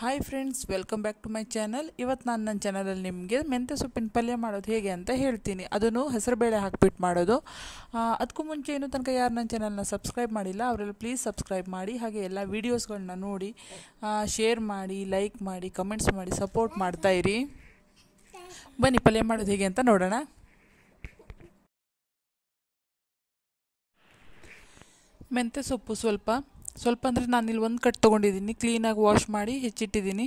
hi friends welcome back to my channel ಇವತ್ತು ನಾನು ನನ್ನ ಚಾನಲಲ್ಲಿ ನಿಮಗೆ ಮೆಂತ್ಯ ಸೊಪ್ಪಿನ ಪಲ್ಯ ಮಾಡೋದು ಹೇಗೆ ಅಂತ ಹೇಳ್ತೀನಿ ಅದನ್ನು ಹೆಸರುಬೇಳೆ ಹಾಕಿಬಿಟ್ಟು ಮಾಡೋದು ಅದಕ್ಕೂ ಮುಂಚೆ ಏನು ತನಕ ಯಾರು ನನ್ನ ಚಾನಲ್ನ ಸಬ್ಸ್ಕ್ರೈಬ್ ಮಾಡಿಲ್ಲ ಅವರೆಲ್ಲ ಪ್ಲೀಸ್ ಸಬ್ಸ್ಕ್ರೈಬ್ ಮಾಡಿ ಹಾಗೆ ಎಲ್ಲ ವೀಡಿಯೋಸ್ಗಳನ್ನ ನೋಡಿ ಶೇರ್ ಮಾಡಿ ಲೈಕ್ ಮಾಡಿ ಕಮೆಂಟ್ಸ್ ಮಾಡಿ ಸಪೋರ್ಟ್ ಇರಿ ಬನ್ನಿ ಪಲ್ಯ ಮಾಡೋದು ಹೇಗೆ ಅಂತ ನೋಡೋಣ ಮೆಂತ್ಯ ಸೊಪ್ಪು ಸ್ವಲ್ಪ ಸ್ವಲ್ಪ ಅಂದರೆ ನಾನು ಇಲ್ಲಿ ಒಂದು ಕಟ್ ತೊಗೊಂಡಿದ್ದೀನಿ ಕ್ಲೀನಾಗಿ ವಾಶ್ ಮಾಡಿ ಹೆಚ್ಚಿಟ್ಟಿದ್ದೀನಿ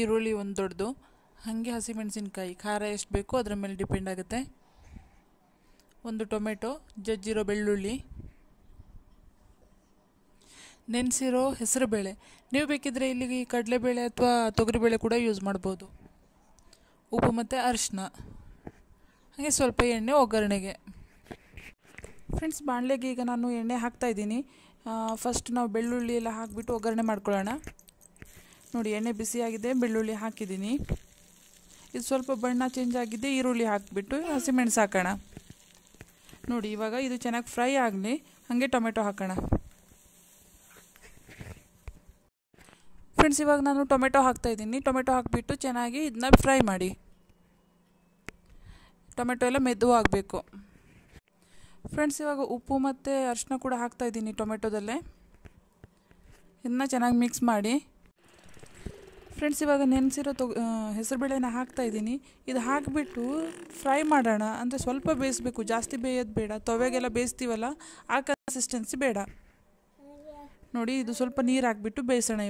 ಈರುಳ್ಳಿ ಒಂದು ದೊಡ್ಡದು ಹಾಗೆ ಹಸಿಮೆಣಸಿನ್ಕಾಯಿ ಖಾರ ಎಷ್ಟು ಬೇಕೋ ಅದರ ಮೇಲೆ ಡಿಪೆಂಡ್ ಆಗುತ್ತೆ ಒಂದು ಟೊಮೆಟೊ ಜಜ್ಜಿರೋ ಬೆಳ್ಳುಳ್ಳಿ ನೆನೆಸಿರೋ ಹೆಸರುಬೇಳೆ ನೀವು ಬೇಕಿದ್ದರೆ ಇಲ್ಲಿಗೆ ಕಡಲೆಬೇಳೆ ಅಥವಾ ತೊಗರಿಬೇಳೆ ಕೂಡ ಯೂಸ್ ಮಾಡ್ಬೋದು ಉಪ್ಪು ಮತ್ತು ಅರಿಶಿನ ಹಾಗೆ ಸ್ವಲ್ಪ ಎಣ್ಣೆ ಒಗ್ಗರಣೆಗೆ ಫ್ರೆಂಡ್ಸ್ ಬಾಣಲೆಗೆ ಈಗ ನಾನು ಎಣ್ಣೆ ಹಾಕ್ತಾ ಇದ್ದೀನಿ ಫಸ್ಟ್ ನಾವು ಬೆಳ್ಳುಳ್ಳಿ ಎಲ್ಲ ಹಾಕಿಬಿಟ್ಟು ಒಗ್ಗರಣೆ ಮಾಡ್ಕೊಳ್ಳೋಣ ನೋಡಿ ಎಣ್ಣೆ ಬಿಸಿಯಾಗಿದೆ ಬೆಳ್ಳುಳ್ಳಿ ಹಾಕಿದ್ದೀನಿ ಇದು ಸ್ವಲ್ಪ ಬಣ್ಣ ಚೇಂಜ್ ಆಗಿದೆ ಈರುಳ್ಳಿ ಹಾಕಿಬಿಟ್ಟು ಹಸಿಮೆಣಸು ಹಾಕೋಣ ನೋಡಿ ಇವಾಗ ಇದು ಚೆನ್ನಾಗಿ ಫ್ರೈ ಆಗಲಿ ಹಾಗೆ ಟೊಮೆಟೊ ಹಾಕೋಣ ಫ್ರೆಂಡ್ಸ್ ಇವಾಗ ನಾನು ಟೊಮೆಟೊ ಹಾಕ್ತಾಯಿದ್ದೀನಿ ಟೊಮೆಟೊ ಹಾಕಿಬಿಟ್ಟು ಚೆನ್ನಾಗಿ ಇದನ್ನ ಫ್ರೈ ಮಾಡಿ ಟೊಮೆಟೊ ಎಲ್ಲ ಮೆದುವಾಗಬೇಕು ಫ್ರೆಂಡ್ಸ್ ಇವಾಗ ಉಪ್ಪು ಮತ್ತು ಅರಿಶಿನ ಕೂಡ ಹಾಕ್ತಾ ಇದ್ದೀನಿ ಟೊಮೆಟೊದಲ್ಲೇ ಇದನ್ನ ಚೆನ್ನಾಗಿ ಮಿಕ್ಸ್ ಮಾಡಿ ಫ್ರೆಂಡ್ಸ್ ಇವಾಗ ನೆನೆಸಿರೋ ತೊಗೊ ಹೆಸರುಬೇಳೆನ ಹಾಕ್ತಾಯಿದ್ದೀನಿ ಇದು ಹಾಕಿಬಿಟ್ಟು ಫ್ರೈ ಮಾಡೋಣ ಅಂದರೆ ಸ್ವಲ್ಪ ಬೇಯಿಸ್ಬೇಕು ಜಾಸ್ತಿ ಬೇಯೋದು ಬೇಡ ತೊವೆಗೆಲ್ಲ ಬೇಯಿಸ್ತೀವಲ್ಲ ಆ ಕನ್ಸಿಸ್ಟೆನ್ಸಿ ಬೇಡ ನೋಡಿ ಇದು ಸ್ವಲ್ಪ ನೀರು ಹಾಕ್ಬಿಟ್ಟು ಬೇಯಿಸೋಣ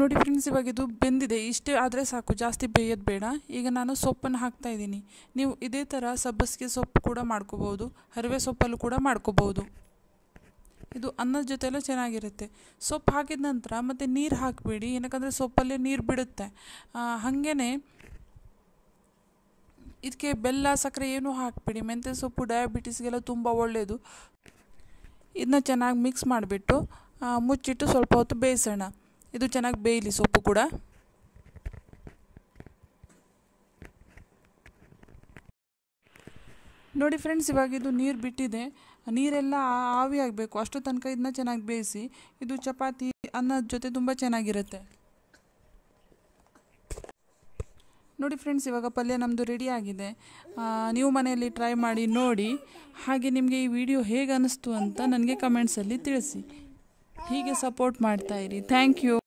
ನೋಡಿ ಫ್ರೆಂಡ್ಸ್ ಇವಾಗ ಇದು ಬೆಂದಿದೆ ಇಷ್ಟೇ ಆದರೆ ಸಾಕು ಜಾಸ್ತಿ ಬೇಯೋದು ಬೇಡ ಈಗ ನಾನು ಸೊಪ್ಪನ್ನು ಹಾಕ್ತಾ ಇದ್ದೀನಿ ನೀವು ಇದೇ ಥರ ಸಬ್ಬಸಿಗೆ ಸೊಪ್ಪು ಕೂಡ ಮಾಡ್ಕೋಬೋದು ಹರಿವೆ ಸೊಪ್ಪಲ್ಲೂ ಕೂಡ ಮಾಡ್ಕೋಬೋದು ಇದು ಅನ್ನದ ಜೊತೆಯಲ್ಲೂ ಚೆನ್ನಾಗಿರುತ್ತೆ ಸೊಪ್ಪು ಹಾಕಿದ ನಂತರ ಮತ್ತು ನೀರು ಹಾಕಬೇಡಿ ಏನಕ್ಕಂದರೆ ಸೊಪ್ಪಲ್ಲೇ ನೀರು ಬಿಡುತ್ತೆ ಹಾಗೇ ಇದಕ್ಕೆ ಬೆಲ್ಲ ಸಕ್ಕರೆ ಏನೂ ಹಾಕಬೇಡಿ ಮೆಂತ್ಯ ಸೊಪ್ಪು ಡಯಾಬಿಟಿಸ್ಗೆಲ್ಲ ತುಂಬ ಒಳ್ಳೆಯದು ಇದನ್ನ ಚೆನ್ನಾಗಿ ಮಿಕ್ಸ್ ಮಾಡಿಬಿಟ್ಟು ಮುಚ್ಚಿಟ್ಟು ಸ್ವಲ್ಪ ಹೊತ್ತು ಬೇಯಿಸೋಣ ಇದು ಚೆನ್ನಾಗಿ ಬೇಯಲಿ ಸೊಪ್ಪು ಕೂಡ ನೋಡಿ ಫ್ರೆಂಡ್ಸ್ ಇವಾಗ ಇದು ನೀರು ಬಿಟ್ಟಿದೆ ನೀರೆಲ್ಲ ಆವಿ ಆಗಬೇಕು ಅಷ್ಟು ತನಕ ಇದನ್ನ ಚೆನ್ನಾಗಿ ಬೇಯಿಸಿ ಇದು ಚಪಾತಿ ಅನ್ನದ ಜೊತೆ ತುಂಬ ಚೆನ್ನಾಗಿರುತ್ತೆ ನೋಡಿ ಫ್ರೆಂಡ್ಸ್ ಇವಾಗ ಪಲ್ಯ ನಮ್ಮದು ರೆಡಿ ಆಗಿದೆ ನೀವು ಮನೆಯಲ್ಲಿ ಟ್ರೈ ಮಾಡಿ ನೋಡಿ ಹಾಗೆ ನಿಮಗೆ ಈ ವಿಡಿಯೋ ಹೇಗೆ ಅನ್ನಿಸ್ತು ಅಂತ ನನಗೆ ಕಮೆಂಟ್ಸಲ್ಲಿ ತಿಳಿಸಿ ಹೀಗೆ ಸಪೋರ್ಟ್ ಮಾಡ್ತಾಯಿರಿ ಥ್ಯಾಂಕ್ ಯು